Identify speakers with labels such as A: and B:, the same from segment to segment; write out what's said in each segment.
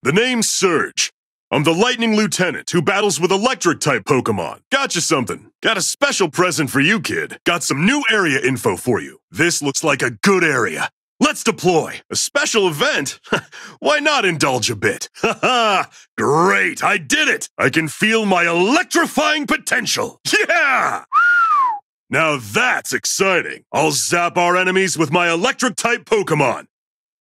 A: The name's Surge. I'm the Lightning Lieutenant who battles with Electric-type Pokemon. Got you something. Got a special present for you, kid. Got some new area info for you. This looks like a good area. Let's deploy. A special event? Why not indulge a bit? Ha ha! Great, I did it! I can feel my electrifying potential! Yeah! now that's exciting! I'll zap our enemies with my electric type Pokemon!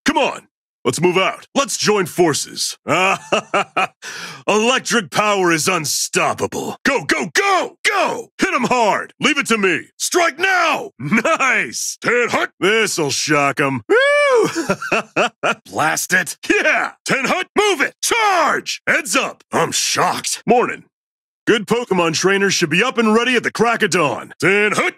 A: Come on, Let's move out. Let's join forces. Electric power is unstoppable. Go, go, go, go! Hit him hard. Leave it to me. Strike now! Nice! Ten hut! This'll shock him. Blast it. Yeah! Ten hut, move it! Charge! Heads up! I'm shocked. Morning. Good Pokemon trainers should be up and ready at the crack of dawn. Ten hut!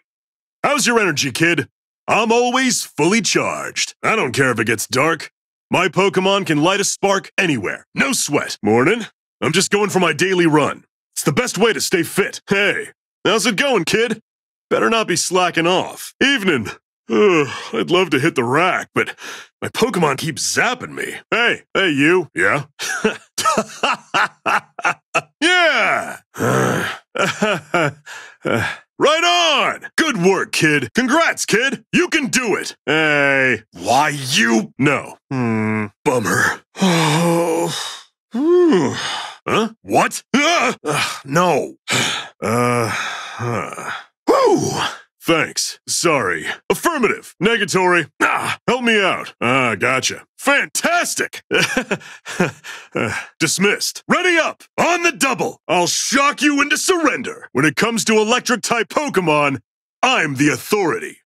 A: How's your energy, kid? I'm always fully charged. I don't care if it gets dark. My Pokemon can light a spark anywhere. No sweat. Morning. I'm just going for my daily run. It's the best way to stay fit. Hey, how's it going, kid? Better not be slacking off. Evening. Ugh, I'd love to hit the rack, but my Pokemon keeps zapping me. Hey, hey, you. Yeah? yeah! Right on! Good work, kid. Congrats, kid. You can do it. Hey, why you? No. Hmm, bummer. huh? What? no. Uh, huh. Thanks. Sorry. Affirmative. Negatory. Ah, help me out. Ah, gotcha. Fantastic! Dismissed. Ready up! On the double! I'll shock you into surrender! When it comes to electric type Pokemon, I'm the authority.